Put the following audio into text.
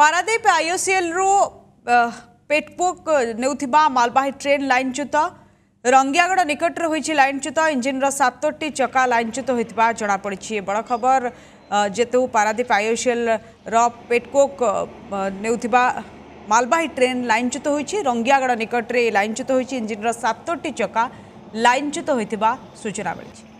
ପାରାଦୀପ ଆଇଓସିଏଲ୍ରୁ ପେଟପୋକ ନେଉଥିବା ମାଲବାହୀ ଟ୍ରେନ୍ ଲାଇନଚ୍ୟୁତ ରଙ୍ଗିଆଗଡ଼ ନିକଟରେ ହୋଇଛି ଲାଇନଚ୍ୟୁତ ଇଞ୍ଜିନ୍ର ସାତଟି ଚକା ଲାଇନଚ୍ୟୁତ ହୋଇଥିବା ଜଣାପଡ଼ିଛି ବଡ଼ ଖବର ଯେହେତୁ ପାରାଦୀପ ଆଇଓସିଏଲ୍ର ପେଟକୋକ୍ ନେଉଥିବା ମାଲବାହୀ ଟ୍ରେନ୍ ଲାଇନଚ୍ୟୁତ ହୋଇଛି ରଙ୍ଗିଆଗଡ଼ ନିକଟରେ ଲାଇନଚ୍ୟୁତ ହୋଇଛି ଇଞ୍ଜିନ୍ର ସାତଟି ଚକା ଲାଇନଚ୍ୟୁତ ହୋଇଥିବା ସୂଚନା ମିଳିଛି